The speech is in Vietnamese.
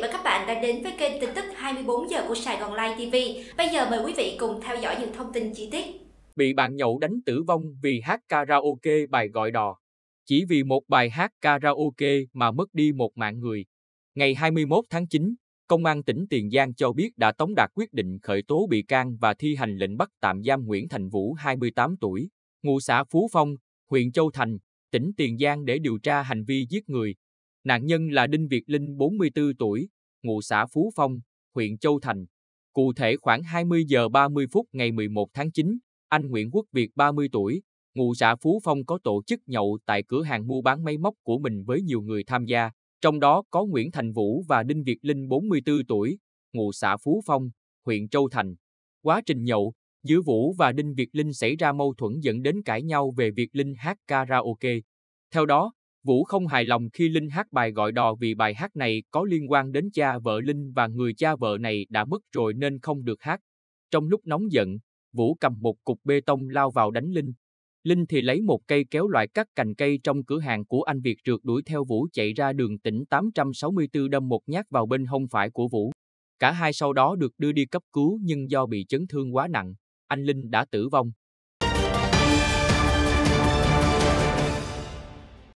và các bạn đã đến với kênh tin tức 24 giờ của Sài Gòn Live TV. Bây giờ mời quý vị cùng theo dõi những thông tin chi tiết. Bị bạn nhậu đánh tử vong vì hát karaoke bài gọi đò. Chỉ vì một bài hát karaoke mà mất đi một mạng người. Ngày 21 tháng 9, Công an tỉnh Tiền Giang cho biết đã tống đạt quyết định khởi tố bị can và thi hành lệnh bắt tạm giam Nguyễn Thành Vũ 28 tuổi, ngụ xã Phú Phong, huyện Châu Thành, tỉnh Tiền Giang để điều tra hành vi giết người. Nạn nhân là Đinh Việt Linh 44 tuổi, ngụ xã Phú Phong, huyện Châu Thành. Cụ thể khoảng 20 giờ 30 phút ngày 11 tháng 9, anh Nguyễn Quốc Việt 30 tuổi, ngụ xã Phú Phong có tổ chức nhậu tại cửa hàng mua bán máy móc của mình với nhiều người tham gia, trong đó có Nguyễn Thành Vũ và Đinh Việt Linh 44 tuổi, ngụ xã Phú Phong, huyện Châu Thành. Quá trình nhậu, giữa Vũ và Đinh Việt Linh xảy ra mâu thuẫn dẫn đến cãi nhau về việc Linh hát karaoke. Theo đó, Vũ không hài lòng khi Linh hát bài gọi đò vì bài hát này có liên quan đến cha vợ Linh và người cha vợ này đã mất rồi nên không được hát. Trong lúc nóng giận, Vũ cầm một cục bê tông lao vào đánh Linh. Linh thì lấy một cây kéo loại cắt cành cây trong cửa hàng của anh Việt rượt đuổi theo Vũ chạy ra đường tỉnh 864 đâm một nhát vào bên hông phải của Vũ. Cả hai sau đó được đưa đi cấp cứu nhưng do bị chấn thương quá nặng, anh Linh đã tử vong.